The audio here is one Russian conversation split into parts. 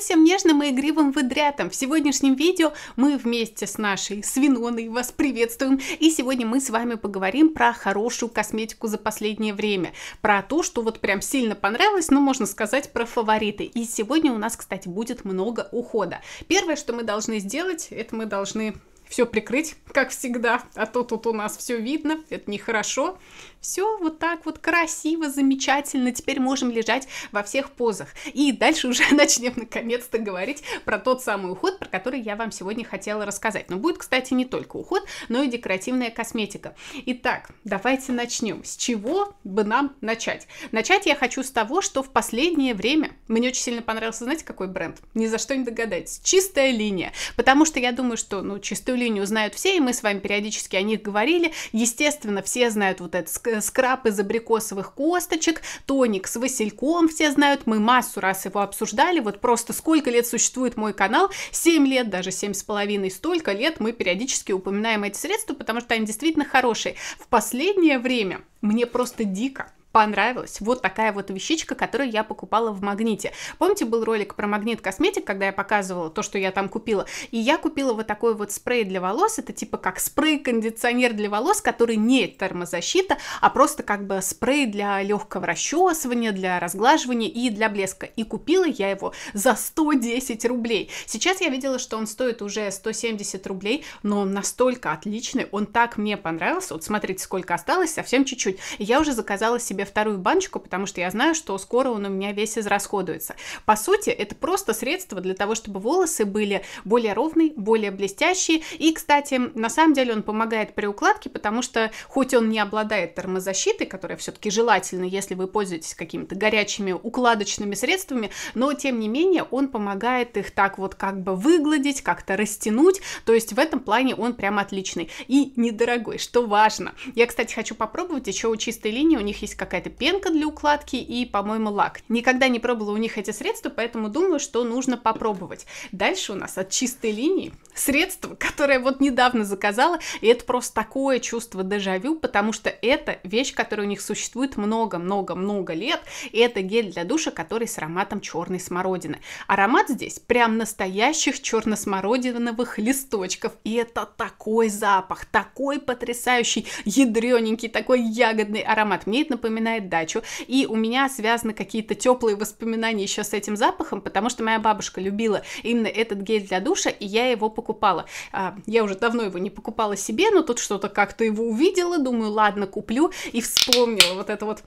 Привет всем нежным и игривым выдрятам! В сегодняшнем видео мы вместе с нашей свиноной вас приветствуем. И сегодня мы с вами поговорим про хорошую косметику за последнее время. Про то, что вот прям сильно понравилось, но ну, можно сказать про фавориты. И сегодня у нас, кстати, будет много ухода. Первое, что мы должны сделать, это мы должны все прикрыть, как всегда, а то тут у нас все видно, это нехорошо. Все вот так вот красиво, замечательно, теперь можем лежать во всех позах. И дальше уже начнем наконец-то говорить про тот самый уход, про который я вам сегодня хотела рассказать. Но будет, кстати, не только уход, но и декоративная косметика. Итак, давайте начнем. С чего бы нам начать? Начать я хочу с того, что в последнее время мне очень сильно понравился, знаете, какой бренд? Ни за что не догадайтесь. Чистая линия. Потому что я думаю, что, ну, чистую сожалению, знают все, и мы с вами периодически о них говорили. Естественно, все знают вот этот скраб из абрикосовых косточек, тоник с васильком все знают, мы массу раз его обсуждали, вот просто сколько лет существует мой канал, 7 лет, даже 7 с половиной, столько лет мы периодически упоминаем эти средства, потому что они действительно хорошие. В последнее время мне просто дико понравилось. Вот такая вот вещичка, которую я покупала в магните. Помните, был ролик про магнит косметик, когда я показывала то, что я там купила? И я купила вот такой вот спрей для волос. Это типа как спрей-кондиционер для волос, который не термозащита, а просто как бы спрей для легкого расчесывания, для разглаживания и для блеска. И купила я его за 110 рублей. Сейчас я видела, что он стоит уже 170 рублей, но он настолько отличный, он так мне понравился. Вот смотрите, сколько осталось, совсем чуть-чуть. Я уже заказала себе себе вторую баночку, потому что я знаю, что скоро он у меня весь израсходуется. По сути, это просто средство для того, чтобы волосы были более ровные, более блестящие. И, кстати, на самом деле он помогает при укладке, потому что хоть он не обладает термозащитой, которая все-таки желательна, если вы пользуетесь какими-то горячими укладочными средствами, но тем не менее он помогает их так вот как бы выгладить, как-то растянуть. То есть в этом плане он прям отличный и недорогой, что важно. Я, кстати, хочу попробовать еще у чистой линии, у них есть как какая-то пенка для укладки и, по-моему, лак. Никогда не пробовала у них эти средства, поэтому думаю, что нужно попробовать. Дальше у нас от чистой линии средство, которое вот недавно заказала, и это просто такое чувство дежавю, потому что это вещь, которая у них существует много-много-много лет, и это гель для душа, который с ароматом черной смородины. Аромат здесь прям настоящих черно-смородиновых листочков, и это такой запах, такой потрясающий, ядрененький, такой ягодный аромат. Мне это напоминает напоминает дачу. И у меня связаны какие-то теплые воспоминания еще с этим запахом, потому что моя бабушка любила именно этот гель для душа, и я его покупала. А, я уже давно его не покупала себе, но тут что-то как-то его увидела, думаю, ладно, куплю, и вспомнила вот это вот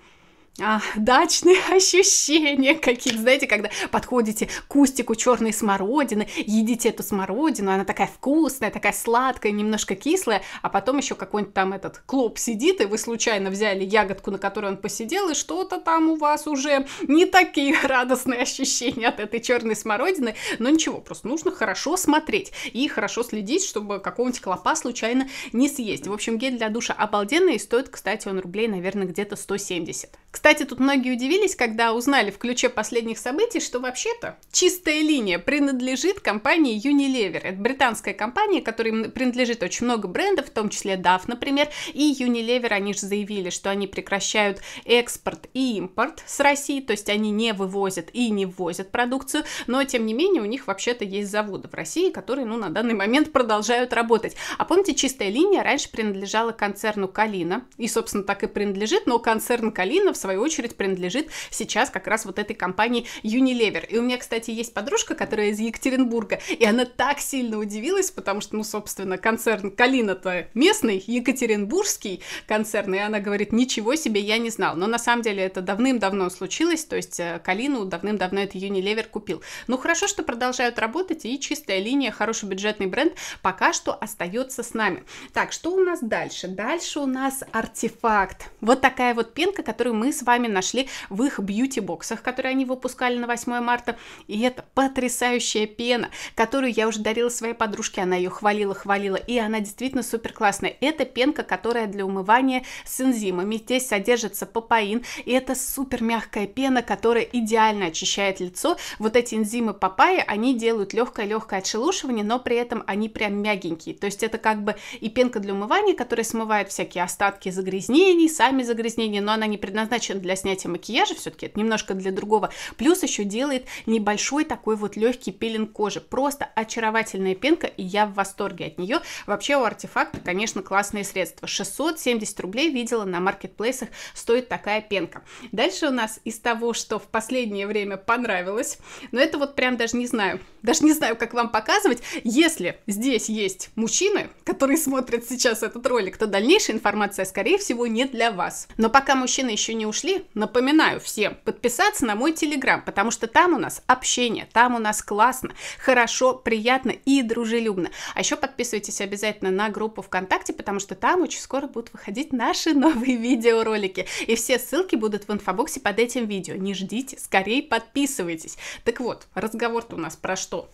а, дачные ощущения какие знаете, когда подходите к кустику черной смородины, едите эту смородину, она такая вкусная, такая сладкая, немножко кислая, а потом еще какой-нибудь там этот клоп сидит, и вы случайно взяли ягодку, на которой он посидел, и что-то там у вас уже не такие радостные ощущения от этой черной смородины, но ничего, просто нужно хорошо смотреть и хорошо следить, чтобы какого-нибудь клопа случайно не съесть. В общем, гель для душа обалденный, и стоит, кстати, он рублей, наверное, где-то 170. Кстати, кстати, тут многие удивились, когда узнали в ключе последних событий, что вообще-то чистая линия принадлежит компании Unilever. Это британская компания, которой принадлежит очень много брендов, в том числе DAF, например, и Unilever, они же заявили, что они прекращают экспорт и импорт с России, то есть они не вывозят и не ввозят продукцию, но тем не менее у них вообще-то есть заводы в России, которые ну, на данный момент продолжают работать. А помните, чистая линия раньше принадлежала концерну Калина, и, собственно, так и принадлежит, но концерн Калина в своем свою очередь, принадлежит сейчас как раз вот этой компании Unilever. И у меня, кстати, есть подружка, которая из Екатеринбурга, и она так сильно удивилась, потому что, ну, собственно, концерн Калина-то местный, екатеринбургский концерн, и она говорит, ничего себе, я не знал. Но на самом деле это давным-давно случилось, то есть э, Калину давным-давно это Unilever купил. Ну, хорошо, что продолжают работать, и чистая линия, хороший бюджетный бренд пока что остается с нами. Так, что у нас дальше? Дальше у нас артефакт. Вот такая вот пенка, которую мы с с вами нашли в их бьюти-боксах, которые они выпускали на 8 марта. И это потрясающая пена, которую я уже дарила своей подружке, она ее хвалила, хвалила, и она действительно супер классная. Это пенка, которая для умывания с энзимами, здесь содержится папаин, и это супер мягкая пена, которая идеально очищает лицо. Вот эти энзимы папайи, они делают легкое-легкое отшелушивание, но при этом они прям мягенькие, то есть это как бы и пенка для умывания, которая смывает всякие остатки загрязнений, сами загрязнения, но она не предназначена предназначен для снятия макияжа, все-таки это немножко для другого. Плюс еще делает небольшой такой вот легкий пилинг кожи. Просто очаровательная пенка, и я в восторге от нее. Вообще у артефакта, конечно, классные средства. 670 рублей видела на маркетплейсах стоит такая пенка. Дальше у нас из того, что в последнее время понравилось, но это вот прям даже не знаю, даже не знаю, как вам показывать. Если здесь есть мужчины, которые смотрят сейчас этот ролик, то дальнейшая информация, скорее всего, не для вас. Но пока мужчины еще не ушли, пришли, напоминаю всем, подписаться на мой телеграм, потому что там у нас общение, там у нас классно, хорошо, приятно и дружелюбно. А еще подписывайтесь обязательно на группу ВКонтакте, потому что там очень скоро будут выходить наши новые видеоролики. И все ссылки будут в инфобоксе под этим видео. Не ждите, скорее подписывайтесь. Так вот, разговор-то у нас про что?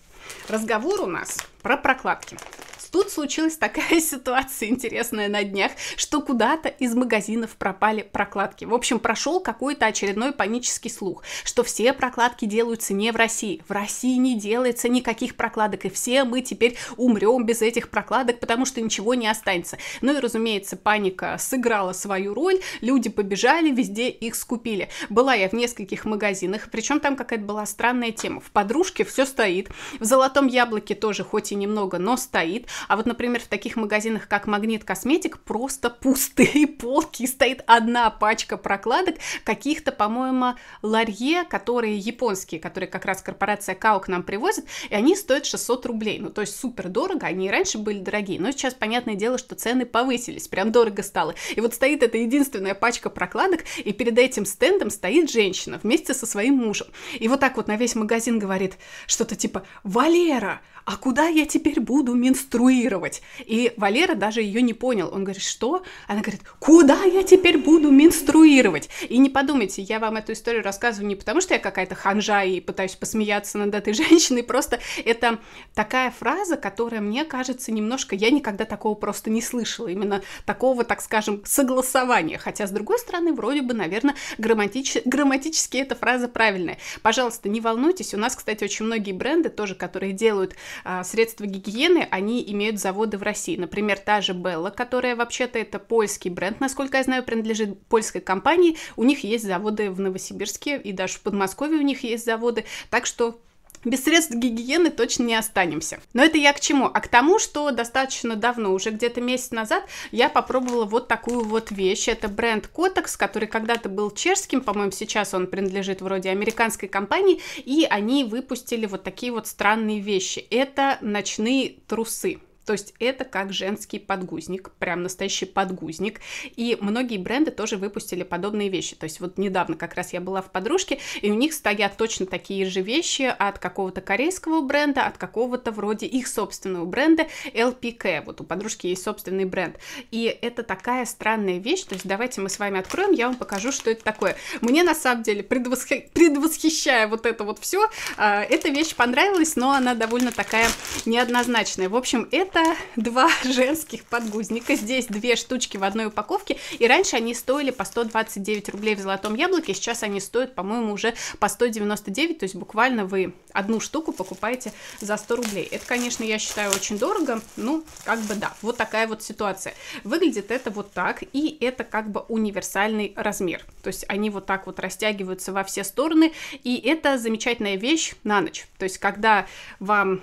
Разговор у нас про прокладки. Тут случилась такая ситуация интересная на днях, что куда-то из магазинов пропали прокладки. В общем, прошел какой-то очередной панический слух, что все прокладки делаются не в России. В России не делается никаких прокладок, и все мы теперь умрем без этих прокладок, потому что ничего не останется. Ну и, разумеется, паника сыграла свою роль, люди побежали, везде их скупили. Была я в нескольких магазинах, причем там какая-то была странная тема. В подружке все стоит, в золотом яблоке тоже хоть хоть и немного, но стоит. А вот, например, в таких магазинах, как Магнит Косметик, просто пустые полки, и стоит одна пачка прокладок каких-то, по-моему, ларье, которые японские, которые как раз корпорация Као к нам привозит, и они стоят 600 рублей. Ну, то есть супер дорого, они и раньше были дорогие, но сейчас, понятное дело, что цены повысились, прям дорого стало. И вот стоит эта единственная пачка прокладок, и перед этим стендом стоит женщина вместе со своим мужем. И вот так вот на весь магазин говорит что-то типа «Валера, а куда я я теперь буду менструировать? И Валера даже ее не понял. Он говорит, что? Она говорит, куда я теперь буду менструировать? И не подумайте, я вам эту историю рассказываю не потому, что я какая-то ханжа и пытаюсь посмеяться над этой женщиной, просто это такая фраза, которая мне кажется немножко... Я никогда такого просто не слышала, именно такого, так скажем, согласования. Хотя, с другой стороны, вроде бы, наверное, грамматич... грамматически эта фраза правильная. Пожалуйста, не волнуйтесь, у нас, кстати, очень многие бренды тоже, которые делают а, средства средства гигиены, они имеют заводы в России. Например, та же Белла, которая вообще-то это польский бренд, насколько я знаю, принадлежит польской компании. У них есть заводы в Новосибирске и даже в Подмосковье у них есть заводы. Так что без средств гигиены точно не останемся. Но это я к чему? А к тому, что достаточно давно, уже где-то месяц назад, я попробовала вот такую вот вещь. Это бренд Котекс, который когда-то был чешским, по-моему, сейчас он принадлежит вроде американской компании, и они выпустили вот такие вот странные вещи. Это ночные трусы. То есть это как женский подгузник, прям настоящий подгузник. И многие бренды тоже выпустили подобные вещи. То есть вот недавно как раз я была в подружке, и у них стоят точно такие же вещи от какого-то корейского бренда, от какого-то вроде их собственного бренда LPK. Вот у подружки есть собственный бренд. И это такая странная вещь. То есть давайте мы с вами откроем, я вам покажу, что это такое. Мне на самом деле, предвосхи... предвосхищая вот это вот все, а, эта вещь понравилась, но она довольно такая неоднозначная. В общем, это это два женских подгузника. Здесь две штучки в одной упаковке. И раньше они стоили по 129 рублей в золотом яблоке. Сейчас они стоят, по-моему, уже по 199. То есть буквально вы одну штуку покупаете за 100 рублей. Это, конечно, я считаю очень дорого. Ну, как бы да. Вот такая вот ситуация. Выглядит это вот так. И это как бы универсальный размер. То есть они вот так вот растягиваются во все стороны. И это замечательная вещь на ночь. То есть когда вам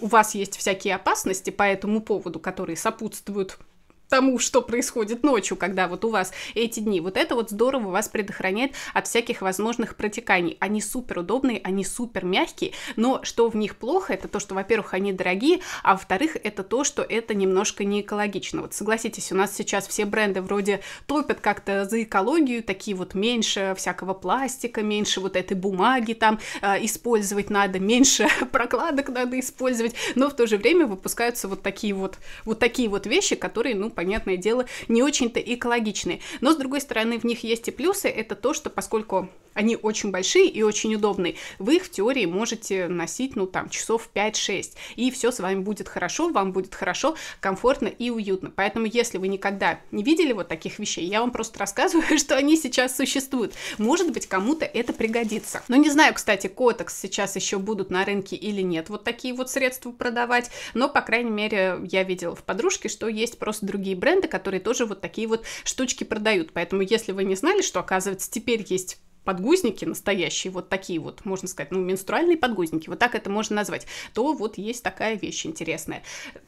у вас есть всякие опасности по этому поводу, которые сопутствуют тому, что происходит ночью, когда вот у вас эти дни. Вот это вот здорово вас предохраняет от всяких возможных протеканий. Они супер удобные, они супер мягкие, но что в них плохо, это то, что, во-первых, они дорогие, а во-вторых, это то, что это немножко не экологично. Вот согласитесь, у нас сейчас все бренды вроде топят как-то за экологию, такие вот меньше всякого пластика, меньше вот этой бумаги там э, использовать надо, меньше прокладок надо использовать, но в то же время выпускаются вот такие вот, вот такие вот вещи, которые, ну, понятное дело, не очень-то экологичные. Но, с другой стороны, в них есть и плюсы. Это то, что поскольку они очень большие и очень удобные, вы их в теории можете носить, ну, там, часов 5-6, и все с вами будет хорошо, вам будет хорошо, комфортно и уютно. Поэтому, если вы никогда не видели вот таких вещей, я вам просто рассказываю, что они сейчас существуют. Может быть, кому-то это пригодится. Но не знаю, кстати, котекс сейчас еще будут на рынке или нет вот такие вот средства продавать, но, по крайней мере, я видела в подружке, что есть просто другие другие бренды, которые тоже вот такие вот штучки продают. Поэтому, если вы не знали, что, оказывается, теперь есть подгузники настоящие, вот такие вот, можно сказать, ну, менструальные подгузники, вот так это можно назвать, то вот есть такая вещь интересная.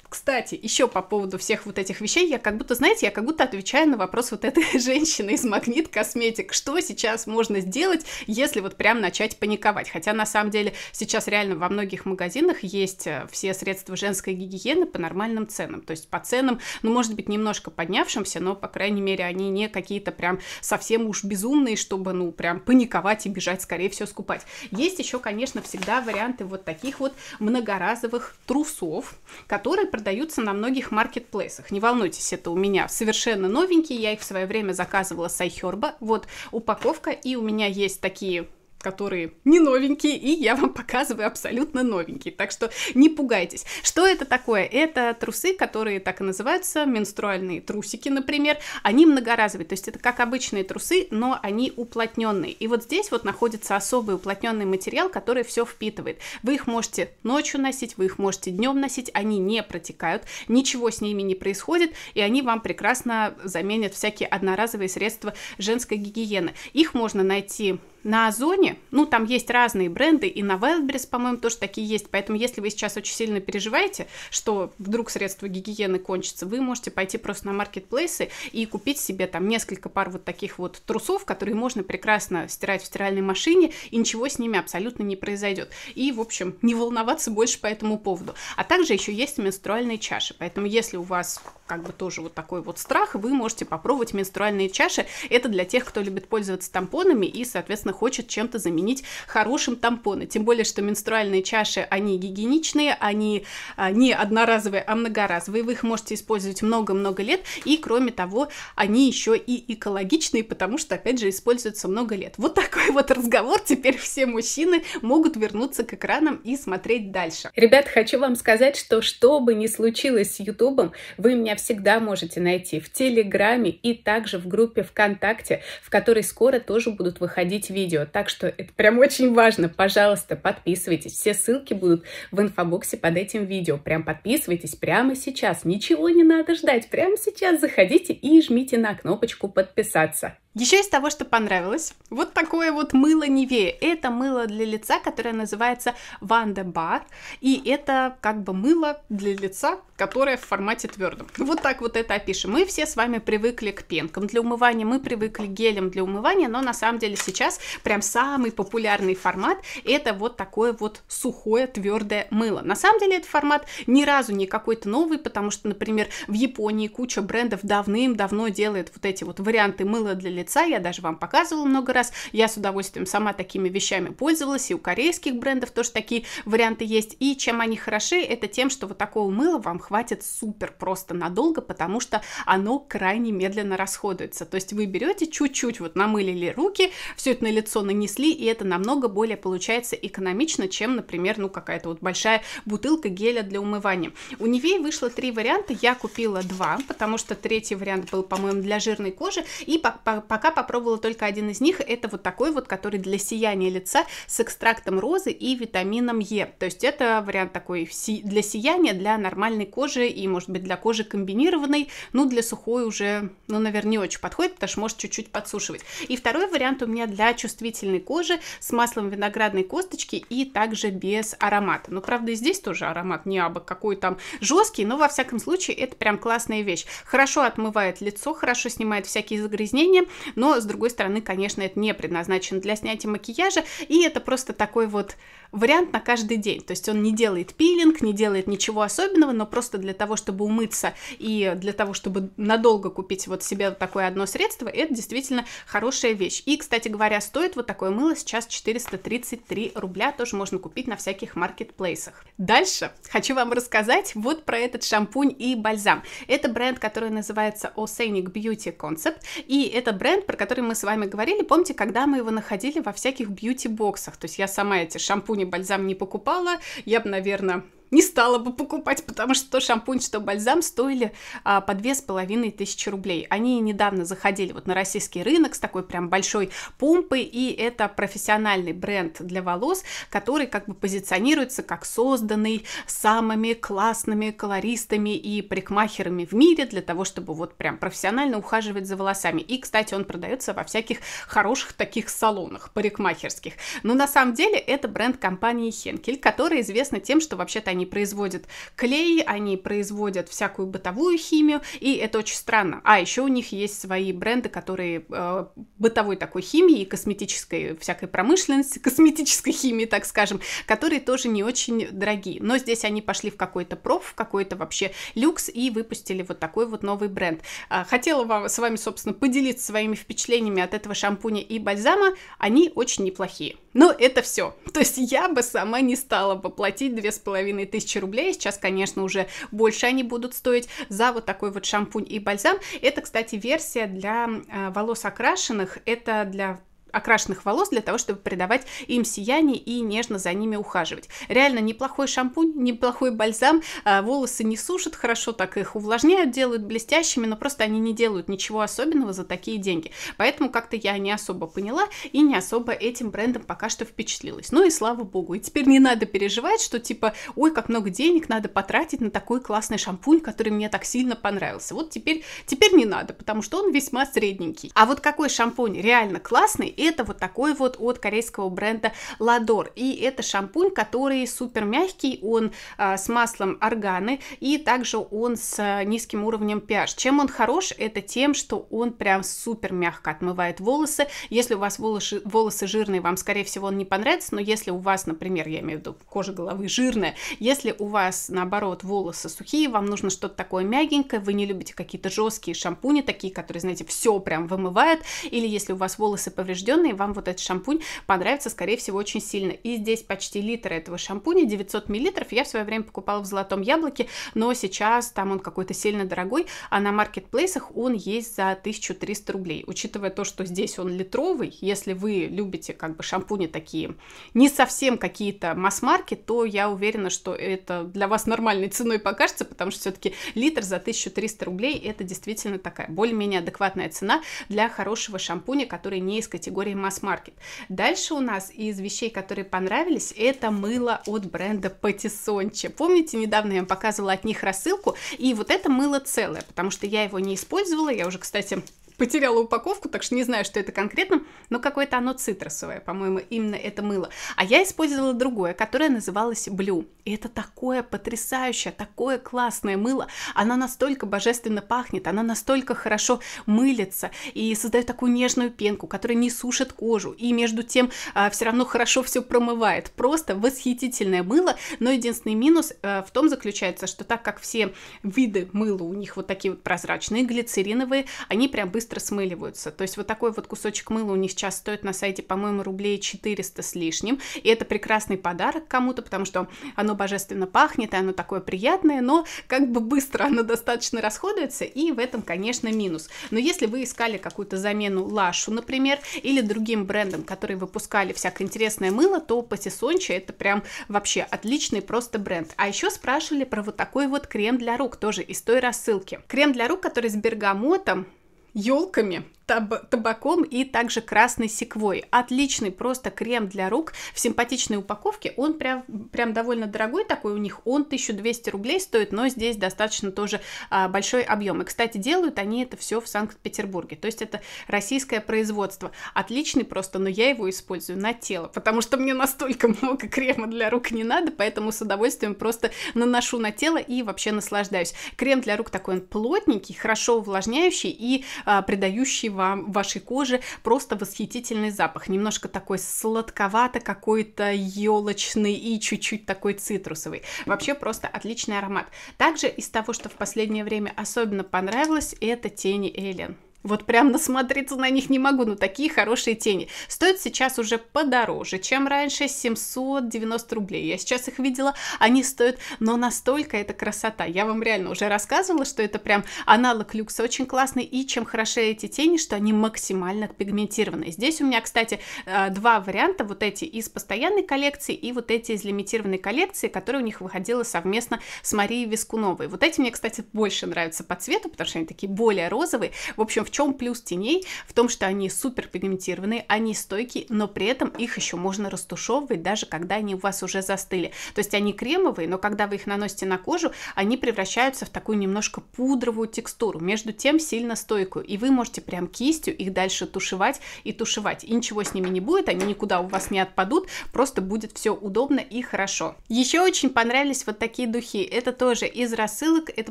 Кстати, еще по поводу всех вот этих вещей, я как будто, знаете, я как будто отвечаю на вопрос вот этой женщины из Магнит Косметик, что сейчас можно сделать, если вот прям начать паниковать, хотя на самом деле сейчас реально во многих магазинах есть э, все средства женской гигиены по нормальным ценам, то есть по ценам, ну, может быть, немножко поднявшимся, но, по крайней мере, они не какие-то прям совсем уж безумные, чтобы, ну, прям паниковать и бежать, скорее всего, скупать. Есть еще, конечно, всегда варианты вот таких вот многоразовых трусов, которые продаются на многих маркетплейсах. Не волнуйтесь, это у меня совершенно новенькие, я их в свое время заказывала с iHerb. Вот упаковка, и у меня есть такие которые не новенькие, и я вам показываю абсолютно новенькие, так что не пугайтесь. Что это такое? Это трусы, которые так и называются, менструальные трусики, например, они многоразовые, то есть это как обычные трусы, но они уплотненные. И вот здесь вот находится особый уплотненный материал, который все впитывает. Вы их можете ночью носить, вы их можете днем носить, они не протекают, ничего с ними не происходит, и они вам прекрасно заменят всякие одноразовые средства женской гигиены. Их можно найти на Озоне, ну, там есть разные бренды, и на Wildberries, по-моему, тоже такие есть, поэтому если вы сейчас очень сильно переживаете, что вдруг средства гигиены кончатся, вы можете пойти просто на маркетплейсы и купить себе там несколько пар вот таких вот трусов, которые можно прекрасно стирать в стиральной машине, и ничего с ними абсолютно не произойдет. И, в общем, не волноваться больше по этому поводу. А также еще есть менструальные чаши, поэтому если у вас как бы тоже вот такой вот страх, вы можете попробовать менструальные чаши. Это для тех, кто любит пользоваться тампонами и, соответственно, ужасно хочет чем-то заменить хорошим тампоны. Тем более, что менструальные чаши, они гигиеничные, они а, не одноразовые, а многоразовые. Вы их можете использовать много-много лет. И, кроме того, они еще и экологичные, потому что, опять же, используются много лет. Вот такой вот разговор. Теперь все мужчины могут вернуться к экранам и смотреть дальше. Ребят, хочу вам сказать, что что бы ни случилось с Ютубом, вы меня всегда можете найти в Телеграме и также в группе ВКонтакте, в которой скоро тоже будут выходить видео видео. Так что это прям очень важно. Пожалуйста, подписывайтесь. Все ссылки будут в инфобоксе под этим видео. Прям подписывайтесь прямо сейчас. Ничего не надо ждать. Прямо сейчас заходите и жмите на кнопочку подписаться. Еще из того, что понравилось, вот такое вот мыло Невея. Это мыло для лица, которое называется Ванда Бар. И это как бы мыло для лица, которое в формате твердом. Вот так вот это опишем. Мы все с вами привыкли к пенкам для умывания, мы привыкли к гелям для умывания, но на самом деле сейчас прям самый популярный формат это вот такое вот сухое твердое мыло. На самом деле этот формат ни разу не какой-то новый, потому что, например, в Японии куча брендов давным-давно делает вот эти вот варианты мыла для лица, лица, я даже вам показывала много раз, я с удовольствием сама такими вещами пользовалась, и у корейских брендов тоже такие варианты есть, и чем они хороши, это тем, что вот такого мыла вам хватит супер просто надолго, потому что оно крайне медленно расходуется, то есть вы берете чуть-чуть, вот намылили руки, все это на лицо нанесли, и это намного более получается экономично, чем, например, ну какая-то вот большая бутылка геля для умывания. У Нивей вышло три варианта, я купила два, потому что третий вариант был, по-моему, для жирной кожи, и по, по, пока попробовала только один из них. Это вот такой вот, который для сияния лица с экстрактом розы и витамином Е. То есть это вариант такой для сияния, для нормальной кожи и, может быть, для кожи комбинированной. Ну, для сухой уже, ну, наверное, не очень подходит, потому что может чуть-чуть подсушивать. И второй вариант у меня для чувствительной кожи с маслом виноградной косточки и также без аромата. Но, ну, правда, и здесь тоже аромат не абы какой там жесткий, но, во всяком случае, это прям классная вещь. Хорошо отмывает лицо, хорошо снимает всякие загрязнения, но, с другой стороны, конечно, это не предназначено для снятия макияжа, и это просто такой вот вариант на каждый день, то есть он не делает пилинг, не делает ничего особенного, но просто для того, чтобы умыться и для того, чтобы надолго купить вот себе вот такое одно средство, это действительно хорошая вещь. И, кстати говоря, стоит вот такое мыло сейчас 433 рубля, тоже можно купить на всяких маркетплейсах. Дальше хочу вам рассказать вот про этот шампунь и бальзам. Это бренд, который называется Oceanic Beauty Concept, и это бренд бренд, про который мы с вами говорили, помните, когда мы его находили во всяких бьюти-боксах. То есть я сама эти шампуни, бальзам не покупала. Я бы, наверное, не стала бы покупать, потому что шампунь, что бальзам стоили а, по две с половиной тысячи рублей. Они недавно заходили вот на российский рынок с такой прям большой помпой, и это профессиональный бренд для волос, который как бы позиционируется как созданный самыми классными колористами и парикмахерами в мире для того, чтобы вот прям профессионально ухаживать за волосами. И, кстати, он продается во всяких хороших таких салонах парикмахерских. Но на самом деле это бренд компании Хенкель, который известна тем, что вообще-то они производят клей, они производят всякую бытовую химию, и это очень странно. А еще у них есть свои бренды, которые э, бытовой такой химии и косметической всякой промышленности, косметической химии, так скажем, которые тоже не очень дорогие. Но здесь они пошли в какой-то проф, в какой-то вообще люкс и выпустили вот такой вот новый бренд. А, хотела вам, с вами, собственно, поделиться своими впечатлениями от этого шампуня и бальзама. Они очень неплохие. Но ну, это все. То есть я бы сама не стала бы платить 2500 рублей. Сейчас, конечно, уже больше они будут стоить за вот такой вот шампунь и бальзам. Это, кстати, версия для э, волос окрашенных. Это для окрашенных волос для того, чтобы придавать им сияние и нежно за ними ухаживать. Реально неплохой шампунь, неплохой бальзам, а, волосы не сушат хорошо, так их увлажняют, делают блестящими, но просто они не делают ничего особенного за такие деньги. Поэтому как-то я не особо поняла и не особо этим брендом пока что впечатлилась. Ну и слава богу. И теперь не надо переживать, что типа, ой, как много денег надо потратить на такой классный шампунь, который мне так сильно понравился. Вот теперь, теперь не надо, потому что он весьма средненький. А вот какой шампунь реально классный, это вот такой вот от корейского бренда Ладор. И это шампунь, который супер мягкий, он а, с маслом органы, и также он с низким уровнем pH. Чем он хорош? Это тем, что он прям супер мягко отмывает волосы. Если у вас волосы, волосы жирные, вам, скорее всего, он не понравится, но если у вас, например, я имею в виду кожа головы жирная, если у вас, наоборот, волосы сухие, вам нужно что-то такое мягенькое, вы не любите какие-то жесткие шампуни, такие, которые, знаете, все прям вымывают, или если у вас волосы повреждены, охлажденный, вам вот этот шампунь понравится, скорее всего, очень сильно. И здесь почти литр этого шампуня, 900 миллилитров, я в свое время покупала в «Золотом яблоке», но сейчас там он какой-то сильно дорогой, а на маркетплейсах он есть за 1300 рублей. Учитывая то, что здесь он литровый, если вы любите как бы шампуни такие не совсем какие-то масс-марки, то я уверена, что это для вас нормальной ценой покажется, потому что все-таки литр за 1300 рублей это действительно такая более-менее адекватная цена для хорошего шампуня, который не из категории категории масс-маркет. Дальше у нас из вещей, которые понравились, это мыло от бренда Патиссонче. Помните, недавно я вам показывала от них рассылку, и вот это мыло целое, потому что я его не использовала, я уже, кстати, потеряла упаковку, так что не знаю, что это конкретно, но какое-то оно цитрусовое, по-моему, именно это мыло. А я использовала другое, которое называлось Blue. И это такое потрясающее, такое классное мыло. Оно настолько божественно пахнет, оно настолько хорошо мылится и создает такую нежную пенку, которая не сушит кожу и между тем а, все равно хорошо все промывает. Просто восхитительное мыло, но единственный минус а, в том заключается, что так как все виды мыла у них вот такие вот прозрачные, глицериновые, они прям быстро быстро смыливаются. То есть вот такой вот кусочек мыла у них сейчас стоит на сайте, по-моему, рублей 400 с лишним. И это прекрасный подарок кому-то, потому что оно божественно пахнет, и оно такое приятное, но как бы быстро оно достаточно расходуется, и в этом, конечно, минус. Но если вы искали какую-то замену Лашу, например, или другим брендом, которые выпускали всякое интересное мыло, то Патиссонча это прям вообще отличный просто бренд. А еще спрашивали про вот такой вот крем для рук, тоже из той рассылки. Крем для рук, который с бергамотом, елками таб- табаком и также красной секвой. Отличный просто крем для рук в симпатичной упаковке. Он прям, прям довольно дорогой такой у них. Он 1200 рублей стоит, но здесь достаточно тоже а, большой объем. И, кстати, делают они это все в Санкт-Петербурге. То есть это российское производство. Отличный просто, но я его использую на тело, потому что мне настолько много крема для рук не надо, поэтому с удовольствием просто наношу на тело и вообще наслаждаюсь. Крем для рук такой он плотненький, хорошо увлажняющий и а, придающий вам, вашей коже просто восхитительный запах. Немножко такой сладковато, какой-то елочный и чуть-чуть такой цитрусовый. Вообще просто отличный аромат. Также из того, что в последнее время особенно понравилось, это тени Эллен. Вот прям насмотреться на них не могу, но такие хорошие тени. Стоят сейчас уже подороже, чем раньше, 790 рублей. Я сейчас их видела, они стоят, но настолько это красота. Я вам реально уже рассказывала, что это прям аналог люкса, очень классный. И чем хороши эти тени, что они максимально пигментированные. Здесь у меня, кстати, э, два варианта, вот эти из постоянной коллекции и вот эти из лимитированной коллекции, которые у них выходила совместно с Марией Вискуновой. Вот эти мне, кстати, больше нравятся по цвету, потому что они такие более розовые. В общем, в чем плюс теней? В том, что они супер пигментированные, они стойкие, но при этом их еще можно растушевывать, даже когда они у вас уже застыли. То есть они кремовые, но когда вы их наносите на кожу, они превращаются в такую немножко пудровую текстуру, между тем сильно стойкую. И вы можете прям кистью их дальше тушевать и тушевать. И ничего с ними не будет, они никуда у вас не отпадут, просто будет все удобно и хорошо. Еще очень понравились вот такие духи. Это тоже из рассылок. Это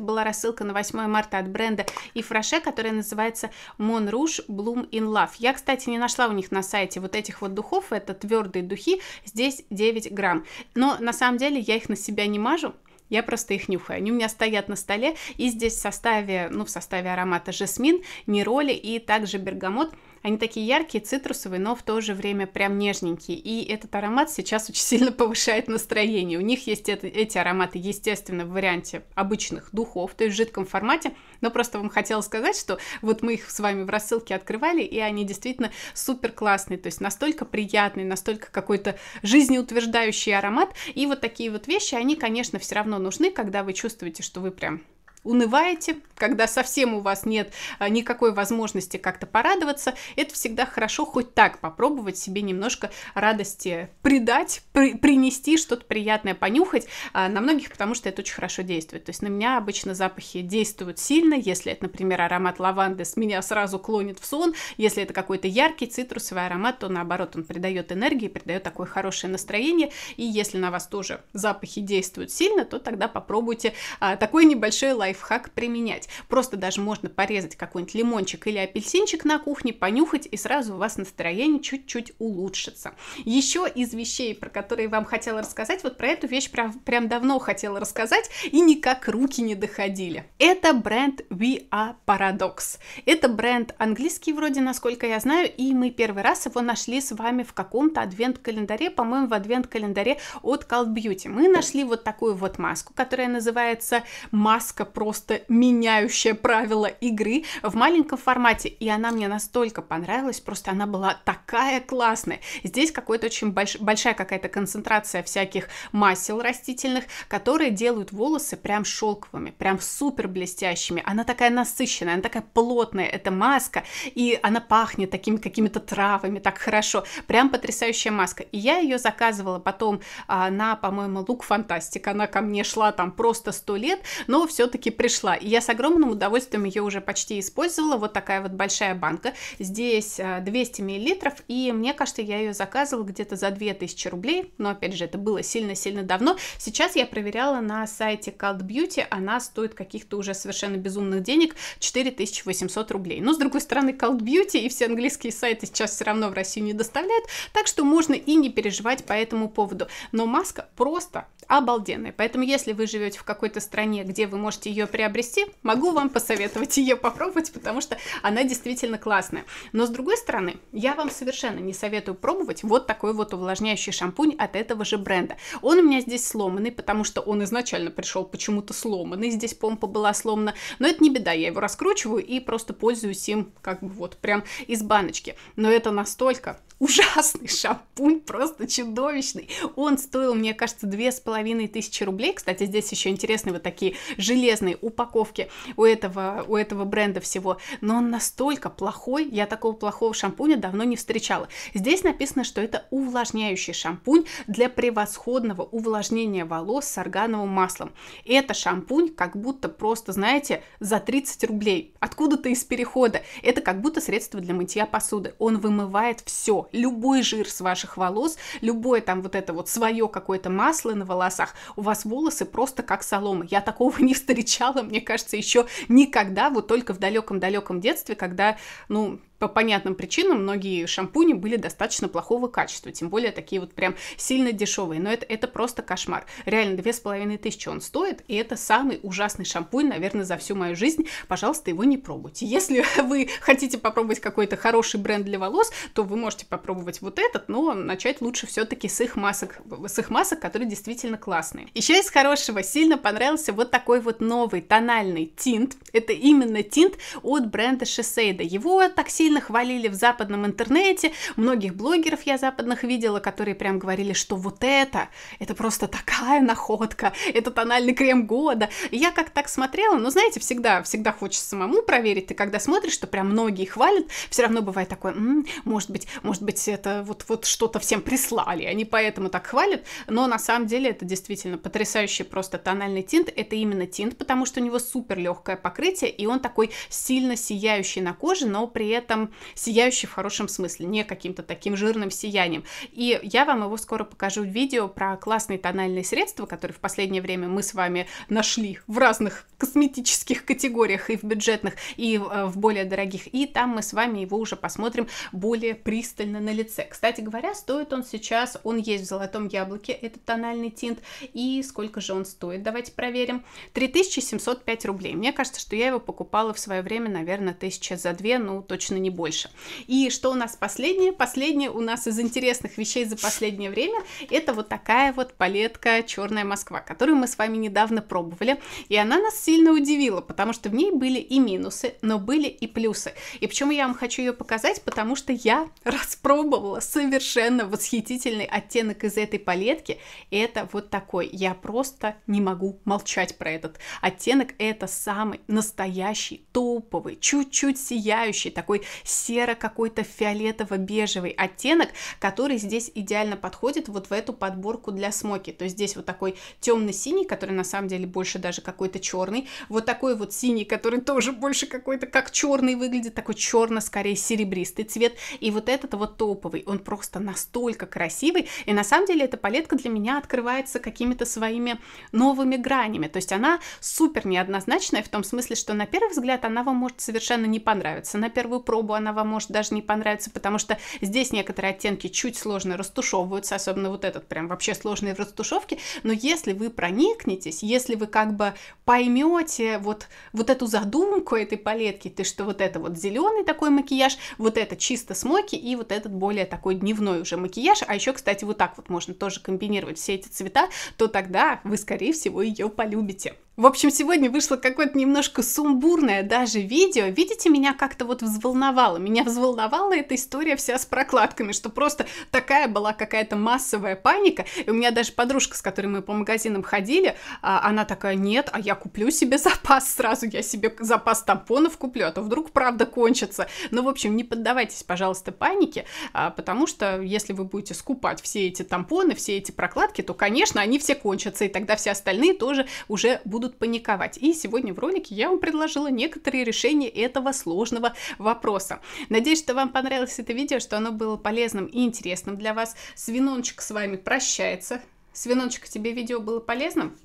была рассылка на 8 марта от бренда и фраше, которая называется называется Mon Rouge Bloom in Love. Я, кстати, не нашла у них на сайте вот этих вот духов, это твердые духи, здесь 9 грамм. Но на самом деле я их на себя не мажу, я просто их нюхаю. Они у меня стоят на столе, и здесь в составе, ну, в составе аромата жасмин, нероли и также бергамот – они такие яркие, цитрусовые, но в то же время прям нежненькие. И этот аромат сейчас очень сильно повышает настроение. У них есть это, эти ароматы, естественно, в варианте обычных духов, то есть в жидком формате. Но просто вам хотела сказать, что вот мы их с вами в рассылке открывали, и они действительно супер классные. То есть настолько приятный, настолько какой-то жизнеутверждающий аромат. И вот такие вот вещи, они, конечно, все равно нужны, когда вы чувствуете, что вы прям унываете, когда совсем у вас нет а, никакой возможности как-то порадоваться, это всегда хорошо хоть так попробовать себе немножко радости придать, при, принести что-то приятное, понюхать а, на многих, потому что это очень хорошо действует. То есть на меня обычно запахи действуют сильно, если это, например, аромат лаванды, с меня сразу клонит в сон, если это какой-то яркий цитрусовый аромат, то наоборот он придает энергии, придает такое хорошее настроение, и если на вас тоже запахи действуют сильно, то тогда попробуйте а, такой небольшой лайф лайфхак применять. Просто даже можно порезать какой-нибудь лимончик или апельсинчик на кухне, понюхать, и сразу у вас настроение чуть-чуть улучшится. Еще из вещей, про которые вам хотела рассказать, вот про эту вещь прям, прям давно хотела рассказать, и никак руки не доходили. Это бренд We Are Paradox. Это бренд английский вроде, насколько я знаю, и мы первый раз его нашли с вами в каком-то адвент-календаре, по-моему, в адвент-календаре от Cult Beauty. Мы нашли вот такую вот маску, которая называется маска про просто меняющая правила игры в маленьком формате. И она мне настолько понравилась, просто она была такая классная. Здесь какой-то очень больш... большая какая-то концентрация всяких масел растительных, которые делают волосы прям шелковыми, прям супер блестящими. Она такая насыщенная, она такая плотная, это маска, и она пахнет такими какими-то травами, так хорошо. Прям потрясающая маска. И я ее заказывала потом а, на, по-моему, Лук Фантастик. Она ко мне шла там просто сто лет, но все-таки все-таки пришла. И я с огромным удовольствием ее уже почти использовала. Вот такая вот большая банка. Здесь 200 э, миллилитров и мне кажется, я ее заказывала где-то за 2000 рублей. Но, опять же, это было сильно-сильно давно. Сейчас я проверяла на сайте Cult Beauty. Она стоит каких-то уже совершенно безумных денег. 4800 рублей. Но, с другой стороны, Cult Beauty и все английские сайты сейчас все равно в Россию не доставляют. Так что можно и не переживать по этому поводу. Но маска просто обалденная. Поэтому, если вы живете в какой-то стране, где вы можете ее приобрести, могу вам посоветовать ее попробовать, потому что она действительно классная. Но с другой стороны, я вам совершенно не советую пробовать вот такой вот увлажняющий шампунь от этого же бренда. Он у меня здесь сломанный, потому что он изначально пришел почему-то сломанный, здесь помпа была сломана, но это не беда, я его раскручиваю и просто пользуюсь им как бы вот прям из баночки. Но это настолько ужасный шампунь, просто чудовищный. Он стоил, мне кажется, две с половиной тысячи рублей. Кстати, здесь еще интересные вот такие железные упаковки у этого, у этого бренда всего. Но он настолько плохой, я такого плохого шампуня давно не встречала. Здесь написано, что это увлажняющий шампунь для превосходного увлажнения волос с органовым маслом. Это шампунь как будто просто, знаете, за 30 рублей. Откуда-то из перехода. Это как будто средство для мытья посуды. Он вымывает все, любой жир с ваших волос, любое там вот это вот свое какое-то масло на волосах, у вас волосы просто как солома. Я такого не встречала, мне кажется, еще никогда, вот только в далеком-далеком детстве, когда, ну, по понятным причинам многие шампуни были достаточно плохого качества, тем более такие вот прям сильно дешевые, но это, это просто кошмар. Реально, две с половиной тысячи он стоит, и это самый ужасный шампунь, наверное, за всю мою жизнь. Пожалуйста, его не пробуйте. Если вы хотите попробовать какой-то хороший бренд для волос, то вы можете попробовать вот этот, но начать лучше все-таки с их масок, с их масок, которые действительно классные. Еще из хорошего сильно понравился вот такой вот новый тональный тинт. Это именно тинт от бренда Шесейда. Его такси сильно хвалили в западном интернете. Многих блогеров я западных видела, которые прям говорили, что вот это, это просто такая находка, это тональный крем года. И я как так смотрела, но ну, знаете, всегда, всегда хочется самому проверить. Ты когда смотришь, что прям многие хвалят, все равно бывает такое, М, может быть, может быть, это вот, вот что-то всем прислали, они поэтому так хвалят, но на самом деле это действительно потрясающий просто тональный тинт, это именно тинт, потому что у него супер легкое покрытие, и он такой сильно сияющий на коже, но при этом этом сияющий в хорошем смысле, не каким-то таким жирным сиянием. И я вам его скоро покажу в видео про классные тональные средства, которые в последнее время мы с вами нашли в разных косметических категориях и в бюджетных, и в э, более дорогих. И там мы с вами его уже посмотрим более пристально на лице. Кстати говоря, стоит он сейчас, он есть в золотом яблоке, этот тональный тинт. И сколько же он стоит? Давайте проверим. 3705 рублей. Мне кажется, что я его покупала в свое время, наверное, тысяча за две, ну точно не не больше. И что у нас последнее? Последнее у нас из интересных вещей за последнее время это вот такая вот палетка Черная Москва, которую мы с вами недавно пробовали. И она нас сильно удивила, потому что в ней были и минусы, но были и плюсы. И почему я вам хочу ее показать? Потому что я распробовала совершенно восхитительный оттенок из этой палетки. Это вот такой. Я просто не могу молчать про этот оттенок. Это самый настоящий, топовый, чуть-чуть сияющий, такой серо какой-то фиолетово-бежевый оттенок, который здесь идеально подходит вот в эту подборку для смоки. То есть здесь вот такой темно-синий, который на самом деле больше даже какой-то черный. Вот такой вот синий, который тоже больше какой-то как черный выглядит, такой черно, скорее серебристый цвет. И вот этот вот топовый, он просто настолько красивый. И на самом деле эта палетка для меня открывается какими-то своими новыми гранями. То есть она супер неоднозначная в том смысле, что на первый взгляд она вам может совершенно не понравиться. На первую пробу особо она вам может даже не понравиться, потому что здесь некоторые оттенки чуть сложно растушевываются, особенно вот этот прям вообще сложный в растушевке, но если вы проникнетесь, если вы как бы поймете вот, вот эту задумку этой палетки, ты что вот это вот зеленый такой макияж, вот это чисто смоки и вот этот более такой дневной уже макияж, а еще, кстати, вот так вот можно тоже комбинировать все эти цвета, то тогда вы, скорее всего, ее полюбите. В общем, сегодня вышло какое-то немножко сумбурное даже видео. Видите, меня как-то вот взволновало. Меня взволновала эта история вся с прокладками, что просто такая была какая-то массовая паника. И у меня даже подружка, с которой мы по магазинам ходили, а, она такая, нет, а я куплю себе запас сразу, я себе запас тампонов куплю, а то вдруг правда кончится. Ну, в общем, не поддавайтесь, пожалуйста, панике, а, потому что если вы будете скупать все эти тампоны, все эти прокладки, то, конечно, они все кончатся, и тогда все остальные тоже уже будут будут паниковать. И сегодня в ролике я вам предложила некоторые решения этого сложного вопроса. Надеюсь, что вам понравилось это видео, что оно было полезным и интересным для вас. Свинончик с вами прощается. Свинончик, тебе видео было полезным?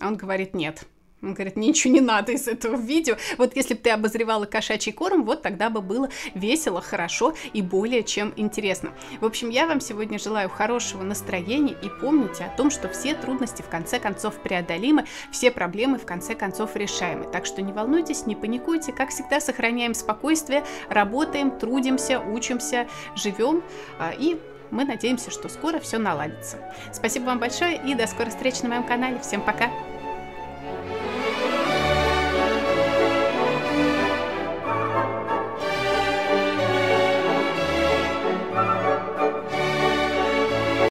А он говорит нет. Он говорит, ничего не надо из этого видео. Вот если бы ты обозревала кошачий корм, вот тогда бы было весело, хорошо и более чем интересно. В общем, я вам сегодня желаю хорошего настроения и помните о том, что все трудности в конце концов преодолимы, все проблемы в конце концов решаемы. Так что не волнуйтесь, не паникуйте, как всегда сохраняем спокойствие, работаем, трудимся, учимся, живем а, и мы надеемся, что скоро все наладится. Спасибо вам большое и до скорой встречи на моем канале. Всем пока!